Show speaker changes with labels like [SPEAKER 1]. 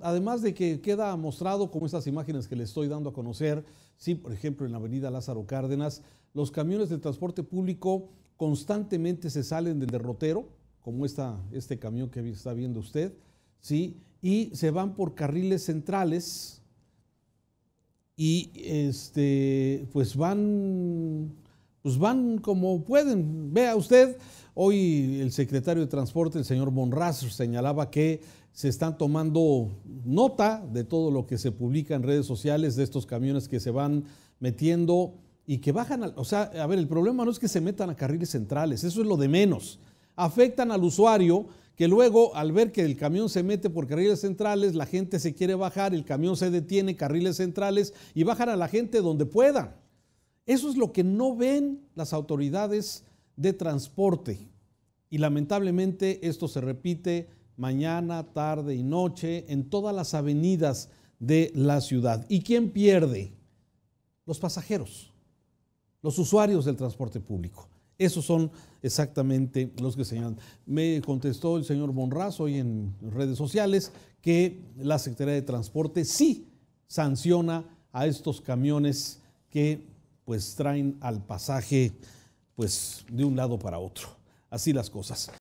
[SPEAKER 1] Además de que queda mostrado como estas imágenes que le estoy dando a conocer, sí, por ejemplo, en la avenida Lázaro Cárdenas, los camiones de transporte público constantemente se salen del derrotero, como este camión que está viendo usted, sí, y se van por carriles centrales y este, pues van, pues van como pueden. Vea usted, Hoy el secretario de Transporte, el señor Monraz, señalaba que se están tomando nota de todo lo que se publica en redes sociales, de estos camiones que se van metiendo y que bajan, o sea, a ver, el problema no es que se metan a carriles centrales, eso es lo de menos. Afectan al usuario que luego al ver que el camión se mete por carriles centrales, la gente se quiere bajar, el camión se detiene, carriles centrales y bajan a la gente donde puedan. Eso es lo que no ven las autoridades de transporte. Y lamentablemente esto se repite mañana, tarde y noche en todas las avenidas de la ciudad. ¿Y quién pierde? Los pasajeros, los usuarios del transporte público. Esos son exactamente los que señalan. Me contestó el señor Bonraz hoy en redes sociales que la Secretaría de Transporte sí sanciona a estos camiones que pues traen al pasaje pues de un lado para otro. Así las cosas.